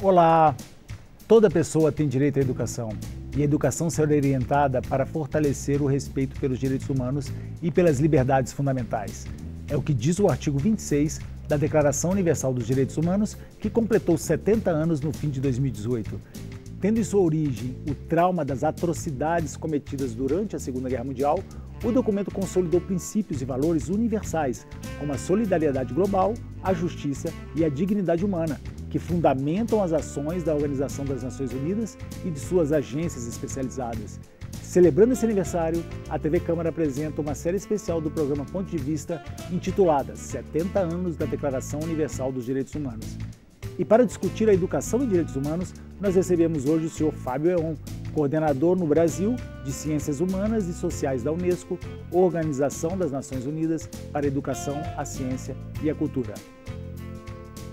Olá! Toda pessoa tem direito à educação e a educação será orientada para fortalecer o respeito pelos direitos humanos e pelas liberdades fundamentais. É o que diz o artigo 26 da Declaração Universal dos Direitos Humanos, que completou 70 anos no fim de 2018. Tendo em sua origem o trauma das atrocidades cometidas durante a Segunda Guerra Mundial, o documento consolidou princípios e valores universais, como a solidariedade global, a justiça e a dignidade humana, que fundamentam as ações da Organização das Nações Unidas e de suas agências especializadas. Celebrando esse aniversário, a TV Câmara apresenta uma série especial do programa Ponto de Vista, intitulada 70 anos da Declaração Universal dos Direitos Humanos. E para discutir a educação e direitos humanos, nós recebemos hoje o senhor Fábio Eon, coordenador no Brasil de Ciências Humanas e Sociais da Unesco, Organização das Nações Unidas para a Educação, a Ciência e a Cultura.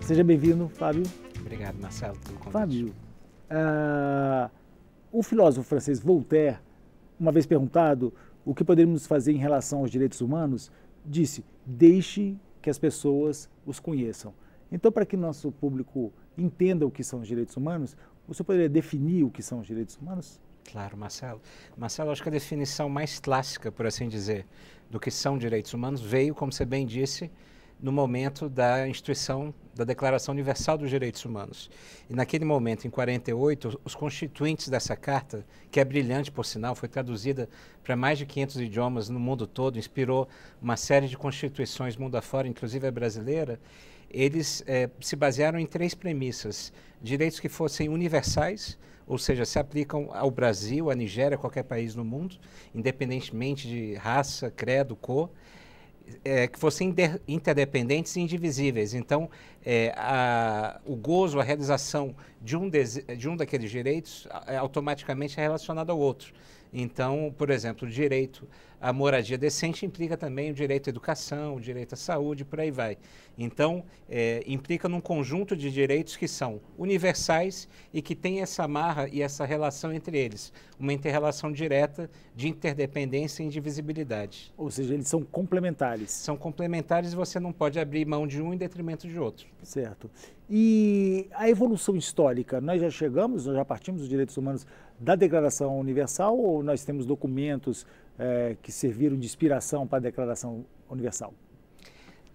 Seja bem-vindo, Fábio. Obrigado, Marcelo, pelo convite. Fábio, uh, o filósofo francês Voltaire, uma vez perguntado o que poderíamos fazer em relação aos direitos humanos, disse: deixe que as pessoas os conheçam. Então, para que nosso público entenda o que são os direitos humanos, você poderia definir o que são os direitos humanos? Claro, Marcelo. Marcelo, acho que a definição mais clássica, por assim dizer, do que são direitos humanos veio, como você bem disse, no momento da instituição da Declaração Universal dos Direitos Humanos. E naquele momento, em 48, os constituintes dessa carta, que é brilhante por sinal, foi traduzida para mais de 500 idiomas no mundo todo, inspirou uma série de constituições mundo afora, inclusive a brasileira, eles eh, se basearam em três premissas: direitos que fossem universais, ou seja, se aplicam ao Brasil, à Nigéria, a qualquer país no mundo, independentemente de raça, credo, cor é, que fossem interdependentes e indivisíveis. Então, é, a, o gozo, a realização de um, de um daqueles direitos é, automaticamente é relacionado ao outro. Então, por exemplo, o direito à moradia decente implica também o direito à educação, o direito à saúde, por aí vai. Então, é, implica num conjunto de direitos que são universais e que tem essa amarra e essa relação entre eles, uma interrelação direta de interdependência e indivisibilidade. Ou seja, eles são complementares. São complementares e você não pode abrir mão de um em detrimento de outro. Certo. E a evolução histórica, nós já chegamos, nós já partimos dos direitos humanos da Declaração Universal ou nós temos documentos é, que serviram de inspiração para a Declaração Universal?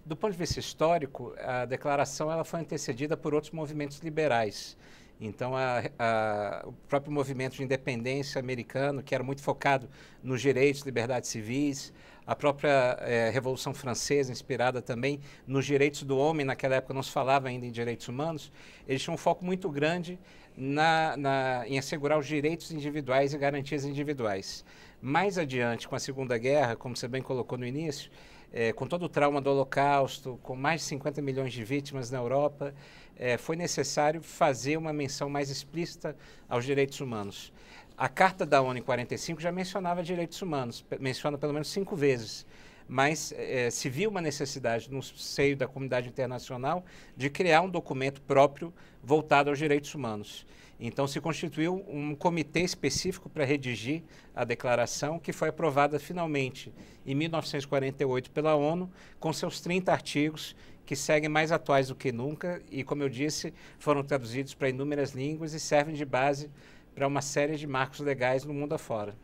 Do ponto de vista histórico, a declaração ela foi antecedida por outros movimentos liberais. Então, a, a, o próprio movimento de independência americano, que era muito focado nos direitos, liberdades civis, a própria eh, Revolução Francesa, inspirada também nos direitos do homem, naquela época não se falava ainda em direitos humanos, eles tinham um foco muito grande na, na, em assegurar os direitos individuais e garantias individuais. Mais adiante, com a Segunda Guerra, como você bem colocou no início, é, com todo o trauma do Holocausto, com mais de 50 milhões de vítimas na Europa, é, foi necessário fazer uma menção mais explícita aos direitos humanos. A Carta da ONU em 45 já mencionava direitos humanos, menciona pelo menos cinco vezes mas é, se viu uma necessidade no seio da comunidade internacional de criar um documento próprio voltado aos direitos humanos. Então se constituiu um comitê específico para redigir a declaração, que foi aprovada finalmente em 1948 pela ONU, com seus 30 artigos que seguem mais atuais do que nunca e, como eu disse, foram traduzidos para inúmeras línguas e servem de base para uma série de marcos legais no mundo afora.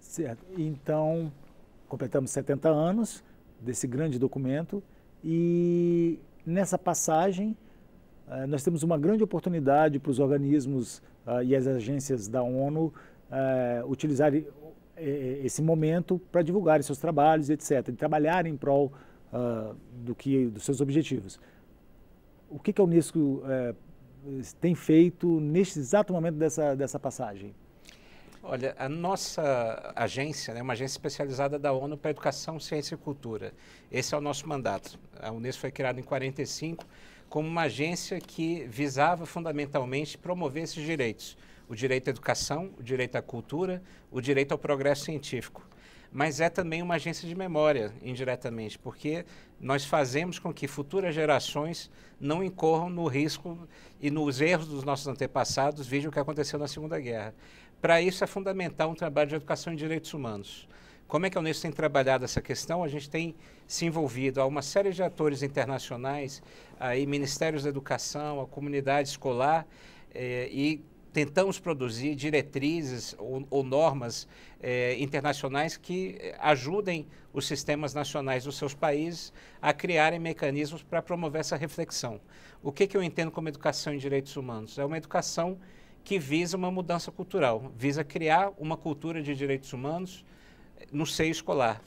Certo. Então, completamos 70 anos desse grande documento e nessa passagem eh, nós temos uma grande oportunidade para os organismos eh, e as agências da ONU eh, utilizarem esse momento para divulgar seus trabalhos, etc., e trabalhar em prol ah, do que, dos seus objetivos. O que, que a Unesco tem feito neste exato momento dessa, dessa passagem? Olha, a nossa agência né, é né, uma agência especializada da ONU para Educação, Ciência e Cultura. Esse é o nosso mandato. A Unesco foi criada em 45 como uma agência que visava fundamentalmente promover esses direitos: o direito à educação, o direito à cultura, o direito ao progresso científico. Mas é também uma agência de memória, indiretamente, porque nós fazemos com que futuras gerações não incorram no risco e nos erros dos nossos antepassados, vejam o que aconteceu na Segunda Guerra. Para isso é fundamental um trabalho de educação em direitos humanos. Como é que a Unesco tem trabalhado essa questão? A gente tem se envolvido. a uma série de atores internacionais, aí ministérios da educação, a comunidade escolar, eh, e tentamos produzir diretrizes ou, ou normas eh, internacionais que ajudem os sistemas nacionais dos seus países a criarem mecanismos para promover essa reflexão. O que, que eu entendo como educação em direitos humanos? É uma educação que visa uma mudança cultural, visa criar uma cultura de direitos humanos eh, no seio escolar.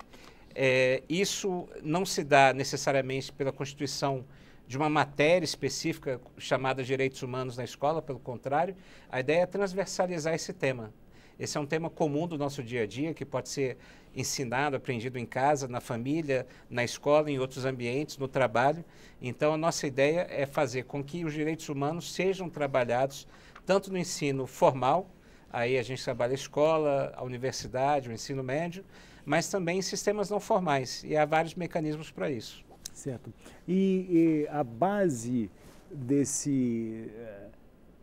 É, isso não se dá necessariamente pela constituição de uma matéria específica chamada direitos humanos na escola, pelo contrário, a ideia é transversalizar esse tema. Esse é um tema comum do nosso dia a dia, que pode ser ensinado, aprendido em casa, na família, na escola, em outros ambientes, no trabalho. Então, a nossa ideia é fazer com que os direitos humanos sejam trabalhados tanto no ensino formal, aí a gente trabalha a escola, a universidade, o ensino médio, mas também em sistemas não formais, e há vários mecanismos para isso. Certo. E, e, a base desse, eh,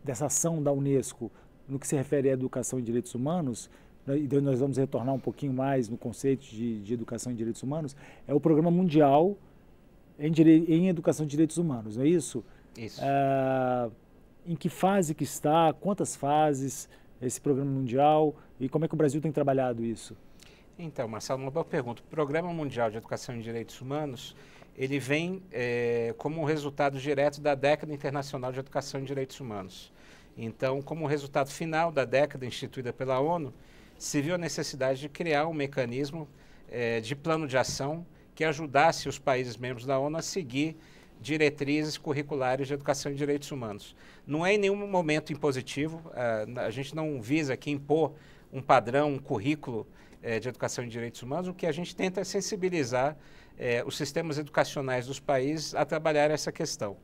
dessa ação da Unesco no que se refere à educação e direitos humanos, né, e nós vamos retornar um pouquinho mais no conceito de, de educação e direitos humanos, é o Programa Mundial em, educação em Educação e Direitos Humanos, não é isso? Isso. Ah, em que fase que está, quantas fases esse programa mundial e como é que o Brasil tem trabalhado isso? Então, Marcelo, uma boa pergunta. O Programa Mundial de Educação em Direitos Humanos, ele vem é, como um resultado direto da década internacional de educação em direitos humanos. Então, como resultado final da década instituída pela ONU, se viu a necessidade de criar um mecanismo é, de plano de ação que ajudasse os países membros da ONU a seguir diretrizes curriculares de educação em direitos humanos. Não é em nenhum momento impositivo, uh, a gente não visa aqui impor um padrão, um currículo uh, de educação em direitos humanos, o que a gente tenta é sensibilizar uh, os sistemas educacionais dos países a trabalhar essa questão.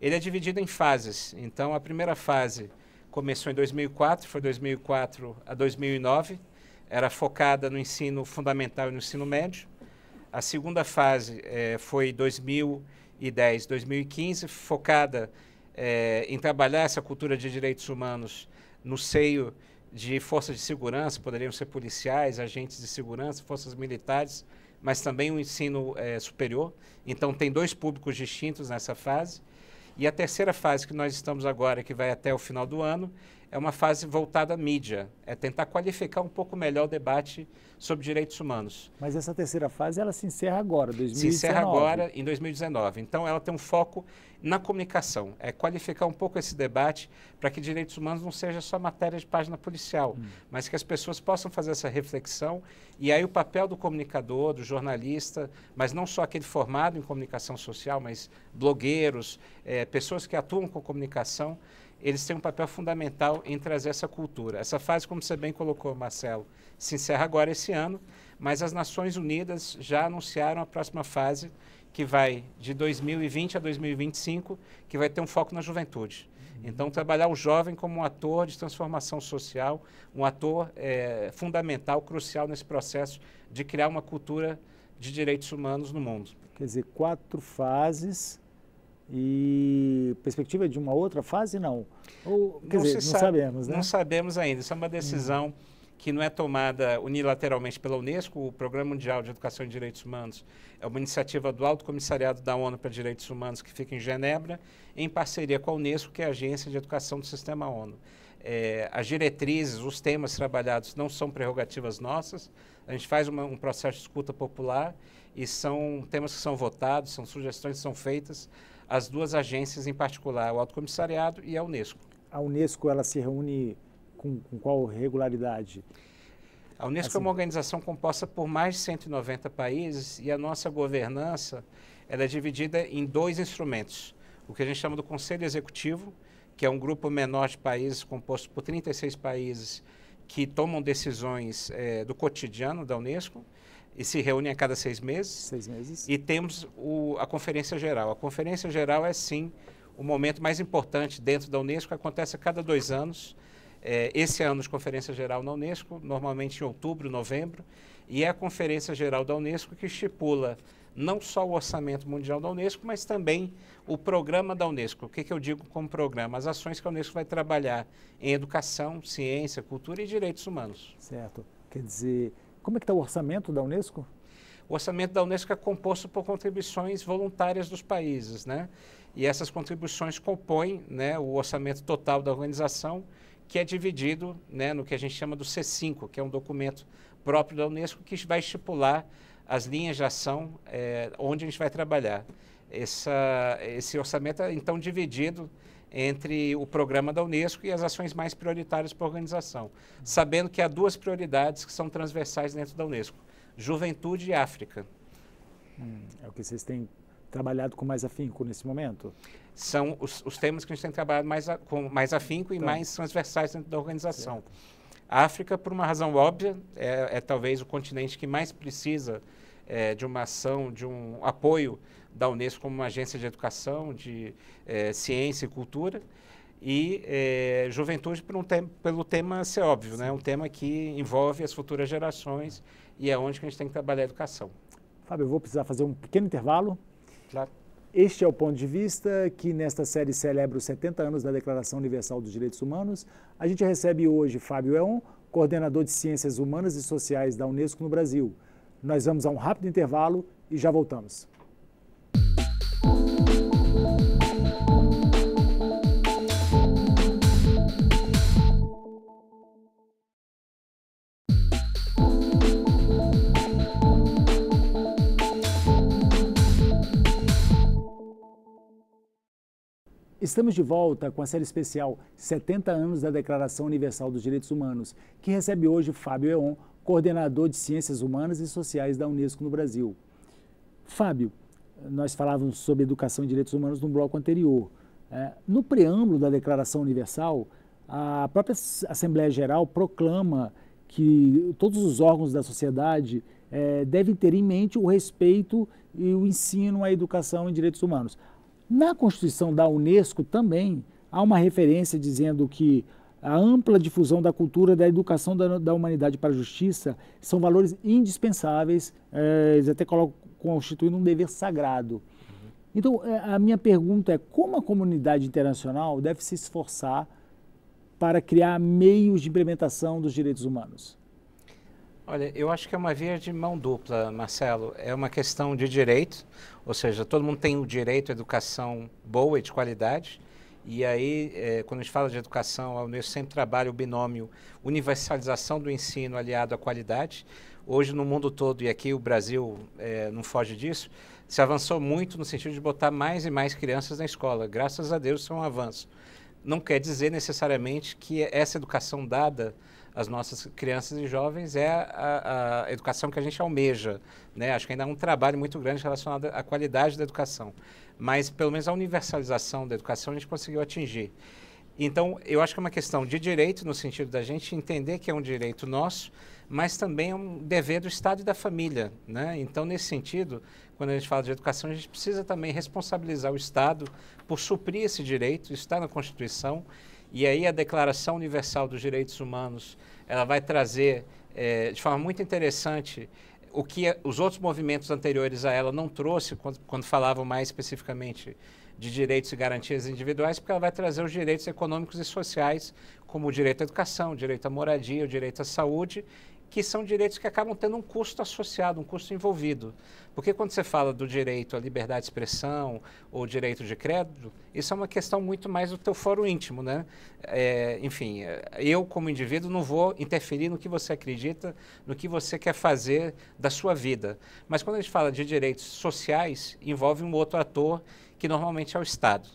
Ele é dividido em fases, então a primeira fase começou em 2004, foi 2004 a 2009, era focada no ensino fundamental e no ensino médio. A segunda fase foi 2000 2010, 2015, focada é, em trabalhar essa cultura de direitos humanos no seio de forças de segurança, poderiam ser policiais, agentes de segurança, forças militares, mas também o ensino é, superior. Então, tem dois públicos distintos nessa fase. E a terceira fase que nós estamos agora, que vai até o final do ano, é uma fase voltada à mídia, é tentar qualificar um pouco melhor o debate sobre direitos humanos. Mas essa terceira fase ela se encerra agora, 2019. Se encerra agora em 2019. Então ela tem um foco na comunicação, é qualificar um pouco esse debate para que direitos humanos não seja só matéria de página policial, hum. mas que as pessoas possam fazer essa reflexão e aí o papel do comunicador, do jornalista, mas não só aquele formado em comunicação social, mas blogueiros, é, pessoas que atuam com comunicação, eles têm um papel fundamental em trazer essa cultura. Essa fase, como você bem colocou, Marcelo, se encerra agora esse ano, mas as Nações Unidas já anunciaram a próxima fase que vai de 2020 a 2025, que vai ter um foco na juventude. Uhum. Então, trabalhar o jovem como um ator de transformação social, um ator é, fundamental, crucial nesse processo de criar uma cultura de direitos humanos no mundo. Quer dizer, quatro fases e perspectiva de uma outra fase, não? Ou, quer não dizer, não sabemos, né? Não sabemos ainda. Isso é uma decisão. Uhum que não é tomada unilateralmente pela Unesco, o Programa Mundial de Educação e Direitos Humanos é uma iniciativa do Alto Comissariado da ONU para Direitos Humanos, que fica em Genebra, em parceria com a Unesco, que é a Agência de Educação do Sistema ONU. É, as diretrizes, os temas trabalhados não são prerrogativas nossas, a gente faz uma, um processo de escuta popular e são temas que são votados, são sugestões que são feitas, as duas agências em particular, o Alto Comissariado e a Unesco. A Unesco, ela se reúne com, com qual regularidade? A Unesco assim, é uma assim. organização composta por mais de 190 países e a nossa governança ela é dividida em dois instrumentos. O que a gente chama do Conselho Executivo, que é um grupo menor de países composto por 36 países que tomam decisões é, do cotidiano da Unesco e se reúnem a cada seis meses. Seis meses. E temos o, a Conferência Geral. A Conferência Geral é, sim, o momento mais importante dentro da Unesco, acontece a cada dois anos é, esse ano, de Conferência Geral na Unesco, normalmente em outubro, novembro, e é a Conferência Geral da Unesco que estipula não só o orçamento mundial da Unesco, mas também o programa da Unesco. O que, que eu digo como programa? As ações que a Unesco vai trabalhar em educação, ciência, cultura e direitos humanos. Certo. Quer dizer, como é que está o orçamento da Unesco? O orçamento da Unesco é composto por contribuições voluntárias dos países, né? E essas contribuições compõem né, o orçamento total da organização que é dividido né, no que a gente chama do C5, que é um documento próprio da Unesco que vai estipular as linhas de ação é, onde a gente vai trabalhar. Essa, esse orçamento é então dividido entre o programa da Unesco e as ações mais prioritárias para a organização, sabendo que há duas prioridades que são transversais dentro da Unesco: juventude e África. Hum, é o que vocês têm trabalhado com mais afinco nesse momento? São os, os temas que a gente tem trabalhado mais a, com mais afinco e tá. mais transversais dentro da organização. Certo. A África, por uma razão óbvia, é, é talvez o continente que mais precisa é, de uma ação, de um apoio da Unesco como uma agência de educação, de é, ciência e cultura. E é, juventude por um te pelo tema ser óbvio, né? um tema que envolve as futuras gerações e é onde que a gente tem que trabalhar a educação. Fábio, eu vou precisar fazer um pequeno intervalo. Claro. Este é o ponto de vista que nesta série celebra os 70 anos da Declaração Universal dos Direitos Humanos. A gente recebe hoje Fábio Eon, coordenador de Ciências Humanas e Sociais da Unesco no Brasil. Nós vamos a um rápido intervalo e já voltamos. Estamos de volta com a série especial 70 anos da Declaração Universal dos Direitos Humanos, que recebe hoje Fábio Eon, coordenador de Ciências Humanas e Sociais da Unesco no Brasil. Fábio, nós falávamos sobre educação e direitos humanos no bloco anterior. Né? no preâmbulo da Declaração Universal, a própria Assembleia Geral proclama que todos os órgãos da sociedade eh, devem ter em mente o respeito e o ensino à educação e direitos humanos. Na Constituição da Unesco também há uma referência dizendo que a ampla difusão da cultura, da educação da, da humanidade para a justiça são valores indispensáveis, é, eles até colocam constituindo um dever sagrado. Então, eh, a minha pergunta é como a comunidade internacional deve se esforçar para criar meios de implementação dos direitos humanos? Olha, eu acho que é uma via de mão dupla, Marcelo. É uma questão de direito. Ou seja, todo mundo tem o direito à educação boa e de qualidade. E aí, é, quando a gente fala de educação, a Unesco sempre trabalha o binômio universalização do ensino aliado à qualidade. Hoje, no mundo todo, e aqui o Brasil é, não foge disso, se avançou muito no sentido de botar mais e mais crianças na escola. Graças a Deus, isso é um avanço. Não quer dizer necessariamente que essa educação dada as nossas crianças e jovens é a, a educação que a gente almeja. Né? Acho que ainda há um trabalho muito grande relacionado à qualidade da educação. Mas, pelo menos, a universalização da educação a gente conseguiu atingir. Então, eu acho que é uma questão de direito, no sentido da gente entender que é um direito nosso, mas também é um dever do Estado e da família. Né? Então, nesse sentido, quando a gente fala de educação, a gente precisa também responsabilizar o Estado por suprir esse direito, está na Constituição, e aí a Declaração Universal dos Direitos Humanos ela vai trazer é, de forma muito interessante o que é, os outros movimentos anteriores a ela não trouxe quando, quando falavam mais especificamente de direitos e garantias individuais, porque ela vai trazer os direitos econômicos e sociais, como o direito à educação, o direito à moradia, o direito à saúde que são direitos que acabam tendo um custo associado, um custo envolvido. Porque quando você fala do direito à liberdade de expressão ou direito de crédito, isso é uma questão muito mais do teu foro íntimo, né? É, enfim, é, eu como indivíduo não vou interferir no que você acredita, no que você quer fazer da sua vida. Mas quando a gente fala de direitos sociais, envolve um outro ator que normalmente é o Estado.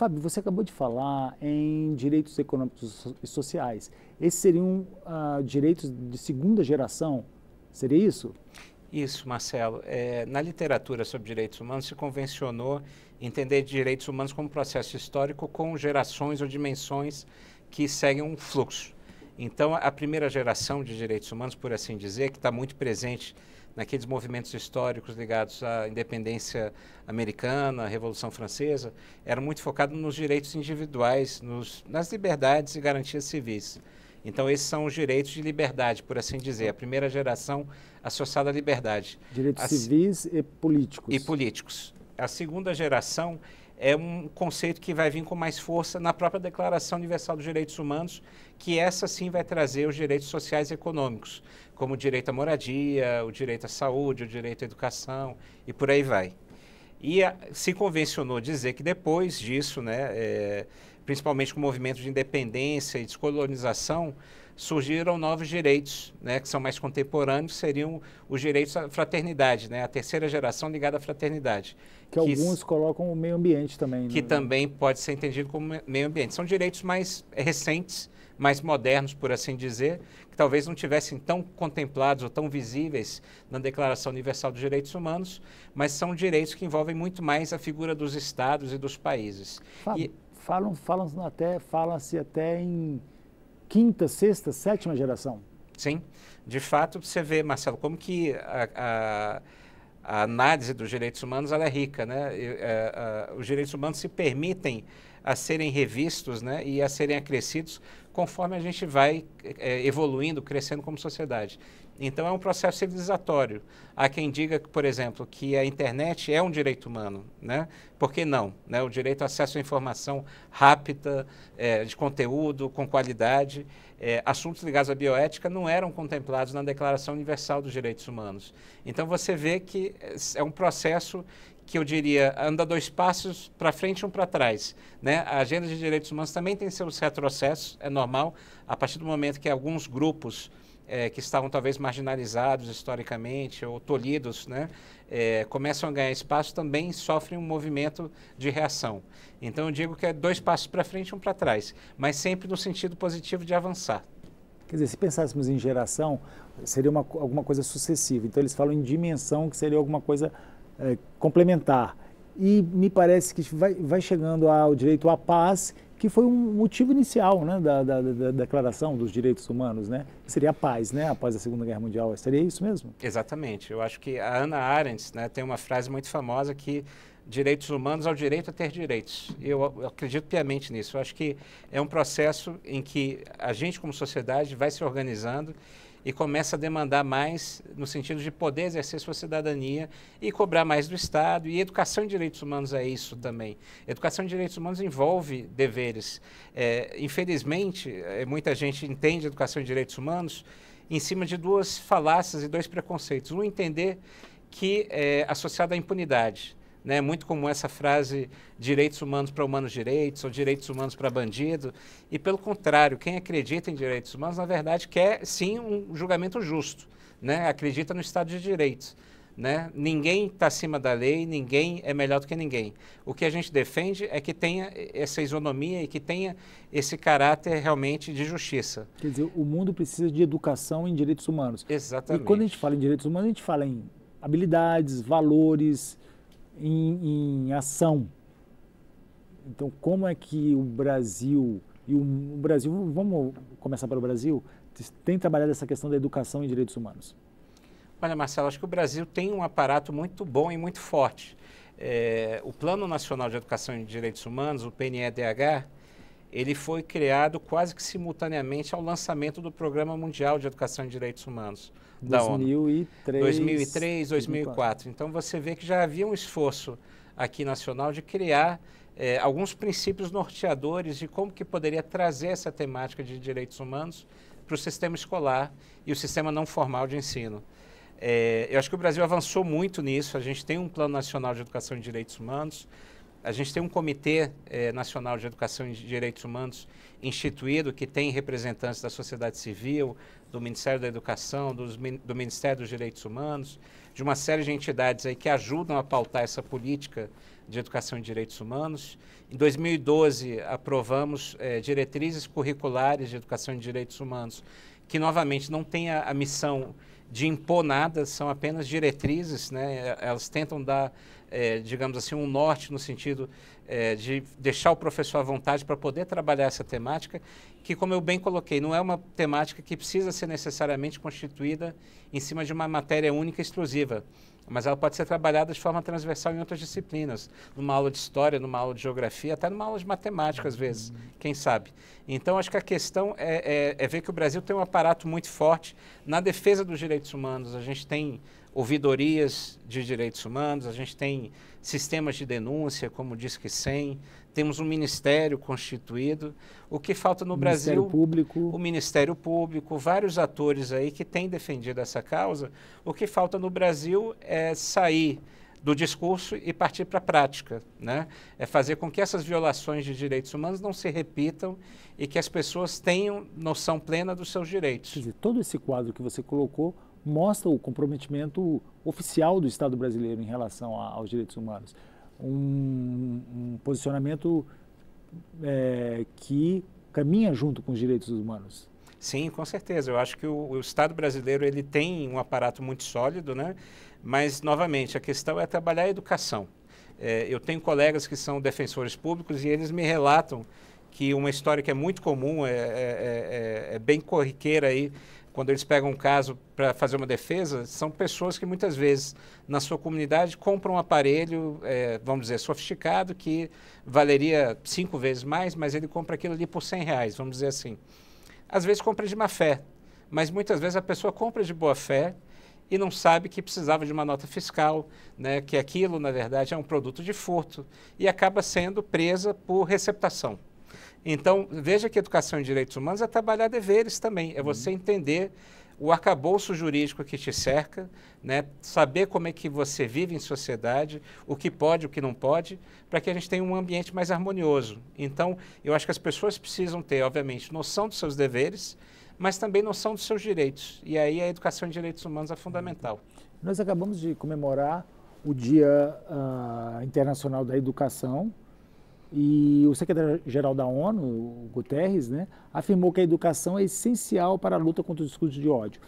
Fábio, você acabou de falar em direitos econômicos e sociais. Esses seriam uh, direitos de segunda geração? Seria isso? Isso, Marcelo. É, na literatura sobre direitos humanos se convencionou entender direitos humanos como processo histórico com gerações ou dimensões que seguem um fluxo. Então, a primeira geração de direitos humanos, por assim dizer, que está muito presente naqueles movimentos históricos ligados à independência americana, à Revolução Francesa, era muito focado nos direitos individuais, nos, nas liberdades e garantias civis. Então, esses são os direitos de liberdade, por assim dizer, a primeira geração associada à liberdade. Direitos civis e políticos. E políticos. A segunda geração é um conceito que vai vir com mais força na própria Declaração Universal dos Direitos Humanos, que essa sim vai trazer os direitos sociais e econômicos, como o direito à moradia, o direito à saúde, o direito à educação e por aí vai. E a, ah, se convencionou dizer que depois disso, né, é, principalmente com o movimento de independência e descolonização, surgiram novos direitos, né, que são mais contemporâneos, seriam os direitos à fraternidade, né, a terceira geração ligada à fraternidade. Que, que alguns colocam o meio ambiente também. Que né? também pode ser entendido como meio ambiente. São direitos mais é, recentes, mais modernos, por assim dizer, que talvez não tivessem tão contemplados ou tão visíveis na Declaração Universal dos Direitos Humanos, mas são direitos que envolvem muito mais a figura dos estados e dos países. e... Falam, falam, até, fala-se até em quinta, sexta, sétima geração. Sim, de fato você vê, Marcelo, como que a, a a análise dos direitos humanos ela é rica, né? É, é, os direitos humanos se permitem a serem revistos né, e a serem acrescidos conforme a gente vai é, evoluindo, crescendo como sociedade. Então é um processo civilizatório. Há quem diga, por exemplo, que a internet é um direito humano, né? Por que não? Né? O direito ao acesso à informação rápida, é, de conteúdo, com qualidade. É, assuntos ligados à bioética não eram contemplados na Declaração Universal dos Direitos Humanos. Então você vê que é, é um processo que eu diria, anda dois passos para frente e um para trás. Né? A agenda de direitos humanos também tem seus retrocessos, é normal, a partir do momento que alguns grupos é, que estavam talvez marginalizados historicamente ou tolhidos, né, é, começam a ganhar espaço, também sofrem um movimento de reação. Então eu digo que é dois passos para frente e um para trás, mas sempre no sentido positivo de avançar. Quer dizer, se pensássemos em geração, seria uma, alguma coisa sucessiva. Então eles falam em dimensão, que seria alguma coisa é, complementar. E me parece que vai, vai chegando ao direito à paz, que foi um motivo inicial né, da, da, da, Declaração dos Direitos Humanos, né? Seria a paz, né? A paz da Segunda Guerra Mundial. Seria isso mesmo? Exatamente. Eu acho que a Ana Arendt né, tem uma frase muito famosa que direitos humanos ao direito a ter direitos. Eu, eu acredito piamente nisso. Eu acho que é um processo em que a gente, como sociedade, vai se organizando e começa a demandar mais no sentido de poder exercer sua cidadania e cobrar mais do Estado. E educação em direitos humanos é isso também. Educação em direitos humanos envolve deveres. É, infelizmente, é, muita gente entende educação em direitos humanos em cima de duas falácias e dois preconceitos. Um, entender que é associado à impunidade né? Muito comum essa frase direitos humanos para humanos direitos ou direitos humanos para bandido. E pelo contrário, quem acredita em direitos humanos, na verdade, quer sim um julgamento justo, né? Acredita no Estado de Direitos. Né? Ninguém está acima da lei, ninguém é melhor do que ninguém. O que a gente defende é que tenha essa isonomia e que tenha esse caráter realmente de justiça. Quer dizer, o mundo precisa de educação em direitos humanos. Exatamente. E quando a gente fala em direitos humanos, a gente fala em habilidades, valores, em, em ação. Então, como é que o Brasil e o Brasil, vamos começar pelo Brasil, tem trabalhado essa questão da educação e direitos humanos? Olha, Marcelo, acho que o Brasil tem um aparato muito bom e muito forte. É, o Plano Nacional de Educação e Direitos Humanos, o PNEDH, ele foi criado quase que simultaneamente ao lançamento do Programa Mundial de Educação e Direitos Humanos 2003, da ONU. 2003, 2004. Então você vê que já havia um esforço aqui nacional de criar eh, alguns princípios norteadores de como que poderia trazer essa temática de direitos humanos para o sistema escolar e o sistema não formal de ensino. Eh, eu acho que o Brasil avançou muito nisso. A gente tem um Plano Nacional de Educação e Direitos Humanos. A gente tem um Comitê eh, Nacional de Educação e Direitos Humanos instituído, que tem representantes da sociedade civil, do Ministério da Educação, dos, do Ministério dos Direitos Humanos, de uma série de entidades aí que ajudam a pautar essa política de educação e direitos humanos. Em 2012, aprovamos eh, diretrizes curriculares de educação e direitos humanos, que novamente não tem a, a missão de impor nada, são apenas diretrizes, né? elas tentam dar, é, digamos assim, um norte no sentido é, de deixar o professor à vontade para poder trabalhar essa temática, que, como eu bem coloquei, não é uma temática que precisa ser necessariamente constituída em cima de uma matéria única exclusiva mas ela pode ser trabalhada de forma transversal em outras disciplinas, numa aula de história, numa aula de geografia, até numa aula de matemática, às vezes, uhum. quem sabe. Então, acho que a questão é, é, é, ver que o Brasil tem um aparato muito forte na defesa dos direitos humanos. A gente tem ouvidorias de direitos humanos, a gente tem sistemas de denúncia, como diz que sem, temos um ministério constituído. O que falta no ministério Brasil? Público. O Ministério Público, vários atores aí que têm defendido essa causa. O que falta no Brasil é sair do discurso e partir para a prática, né? É fazer com que essas violações de direitos humanos não se repitam e que as pessoas tenham noção plena dos seus direitos. Quer dizer, todo esse quadro que você colocou mostra o comprometimento oficial do Estado brasileiro em relação a, aos direitos humanos um, um posicionamento é, que caminha junto com os direitos humanos. Sim, com certeza. Eu acho que o, o, Estado brasileiro ele tem um aparato muito sólido, né? Mas novamente a questão é trabalhar a educação. É, eu tenho colegas que são defensores públicos e eles me relatam que uma história que é muito comum, é, é, é, é bem corriqueira aí quando eles pegam um caso para fazer uma defesa, são pessoas que muitas vezes na sua comunidade compram um aparelho, é, vamos dizer, sofisticado, que valeria cinco vezes mais, mas ele compra aquilo ali por 100 reais, vamos dizer assim. Às vezes compra de má fé, mas muitas vezes a pessoa compra de boa fé e não sabe que precisava de uma nota fiscal, né, que aquilo, na verdade, é um produto de furto e acaba sendo presa por receptação. Então, veja que educação em direitos humanos é trabalhar deveres também, é você uhum. entender o arcabouço jurídico que te cerca, né? saber como é que você vive em sociedade, o que pode, o que não pode, para que a gente tenha um ambiente mais harmonioso. Então, eu acho que as pessoas precisam ter, obviamente, noção dos seus deveres, mas também noção dos seus direitos. E aí a educação em direitos humanos é uhum. fundamental. Nós acabamos de comemorar o Dia uh, Internacional da Educação, e o secretário-geral da ONU, Guterres, né, afirmou que a educação é essencial para a luta contra o discurso de ódio.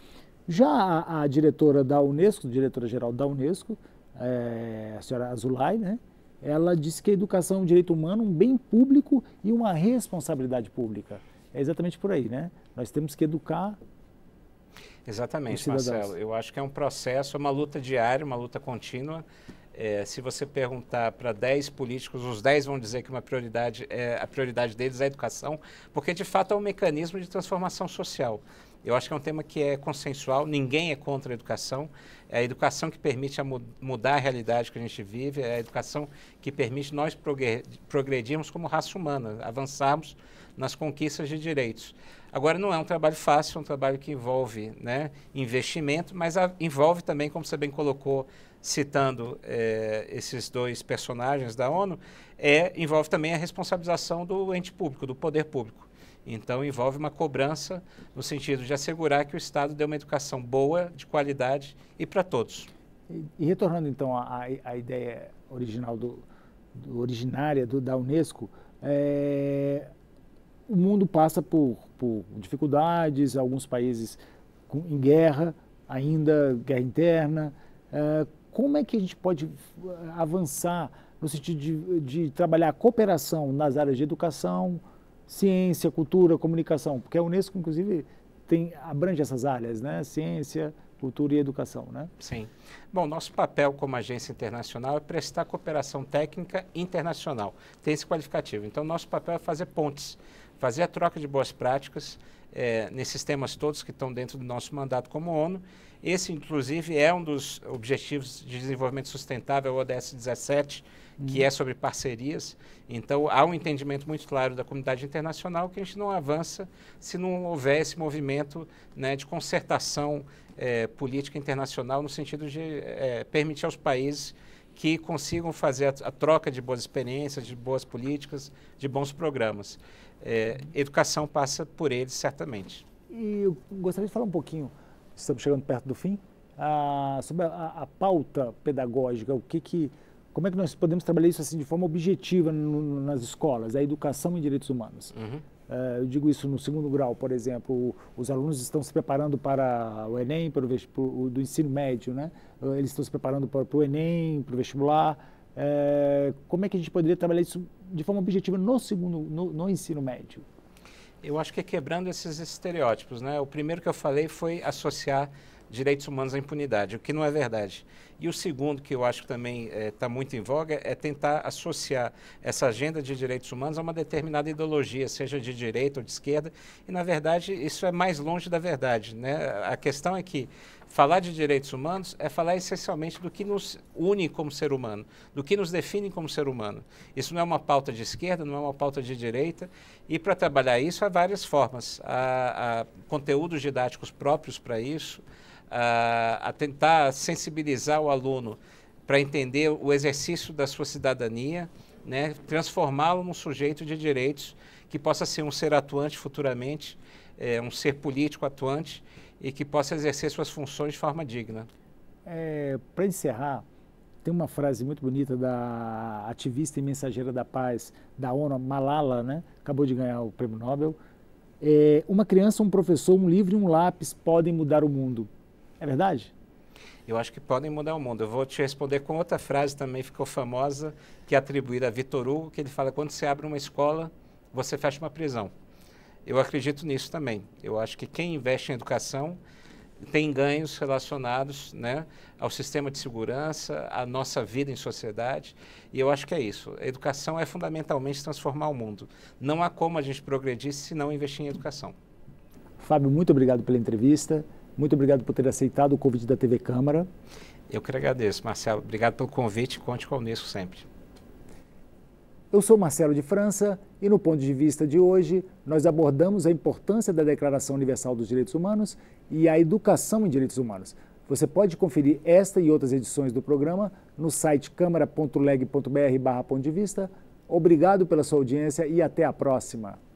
Já a, a diretora da Unesco, diretora-geral da Unesco, é, a senhora Azulay, né, ela disse que a educação é um direito humano, um bem público e uma responsabilidade pública. É exatamente por aí, né? Nós temos que educar Exatamente, Marcelo. Eu acho que é um processo, é uma luta diária, uma luta contínua. É, se você perguntar para 10 políticos, os 10 vão dizer que uma prioridade é, a prioridade deles é a educação, porque de fato é um mecanismo de transformação social. Eu acho que é um tema que é consensual, ninguém é contra a educação. É a educação que permite a mudar a realidade que a gente vive, é a educação que permite nós progredirmos como raça humana, avançarmos nas conquistas de direitos. Agora, não é um trabalho fácil, é um trabalho que envolve né, investimento, mas envolve também, como você bem colocou, citando é, esses dois personagens da ONU, é, envolve também a responsabilização do ente público, do poder público. Então, envolve uma cobrança no sentido de assegurar que o Estado dê uma educação boa, de qualidade e para todos. E, e, retornando então à, ideia original do, do originária do, da Unesco, é, o mundo passa por, por dificuldades, alguns países com, em guerra, ainda guerra interna. É, como é que a gente pode eh, avançar no sentido de, de trabalhar a cooperação nas áreas de educação, ciência, cultura, comunicação? Porque a Unesco, inclusive, tem, abrange essas áreas, né? Ciência, cultura e educação, né? Sim. Bom, nosso papel como agência internacional é prestar cooperação técnica internacional. Tem esse qualificativo. Então, nosso papel é fazer pontes, fazer a troca de boas práticas é, nesses temas todos que estão dentro do nosso mandato como ONU esse, inclusive, é um dos objetivos de desenvolvimento sustentável, o ODS 17, que hum. é sobre parcerias. Então, há um entendimento muito claro da comunidade internacional que a gente não avança se não houver esse movimento né, de concertação eh, política internacional, no sentido de eh, permitir aos países que consigam fazer a, a, troca de boas experiências, de boas políticas, de bons programas. Eh, educação passa por eles, certamente. E eu gostaria de falar um pouquinho estamos chegando perto do fim. Ah, sobre a, a, pauta pedagógica, o que que, como é que nós podemos trabalhar isso assim de forma objetiva no, nas escolas, a educação em direitos humanos? Uhum. Eh, eu digo isso no segundo grau, por exemplo, os alunos estão se preparando para o Enem, para o, do ensino médio, né? Eh, eles estão se preparando para, para o Enem, para o vestibular. Eh, como é que a gente poderia trabalhar isso de forma objetiva no segundo, no, no ensino médio? eu acho que é quebrando esses estereótipos. Né? O primeiro que eu falei foi associar direitos humanos à impunidade, o que não é verdade. E o segundo, que eu acho que também está eh, é, muito em voga, é tentar associar essa agenda de direitos humanos a uma determinada ideologia, seja de direita ou de esquerda. E, na verdade, isso é mais longe da verdade. Né? A questão é que falar de direitos humanos é falar essencialmente do que nos une como ser humano, do que nos define como ser humano. Isso não é uma pauta de esquerda, não é uma pauta de direita, e para trabalhar isso há várias formas. Há, há conteúdos didáticos próprios para isso, a, a tentar sensibilizar o aluno para entender o exercício da sua cidadania, né, transformá-lo num sujeito de direitos que possa ser um ser atuante futuramente, é, um ser político atuante e que possa exercer suas funções de forma digna. É, para encerrar, tem uma frase muito bonita da ativista e mensageira da paz da ONU, Malala, né? acabou de ganhar o prêmio Nobel. É, uma criança, um professor, um livro e um lápis podem mudar o mundo. É verdade? Eu acho que podem mudar o mundo. Eu vou te responder com outra frase também ficou famosa, que é atribuída a Vitor Hugo, que ele fala: quando você abre uma escola, você fecha uma prisão. Eu acredito nisso também. Eu acho que quem investe em educação tem ganhos relacionados né, ao sistema de segurança, à nossa vida em sociedade. E eu acho que é isso. A educação é fundamentalmente transformar o mundo. Não há como a gente progredir se não investir em educação. Fábio, muito obrigado pela entrevista. Muito obrigado por ter aceitado o convite da TV Câmara. Eu que agradeço, Marcelo. Obrigado pelo convite. Conte com o sempre. Eu sou Marcelo de França e, no ponto de vista de hoje, nós abordamos a importância da Declaração Universal dos Direitos Humanos e a educação em direitos humanos. Você pode conferir esta e outras edições do programa no site câmara.leg.br/ponto de vista. Obrigado pela sua audiência e até a próxima.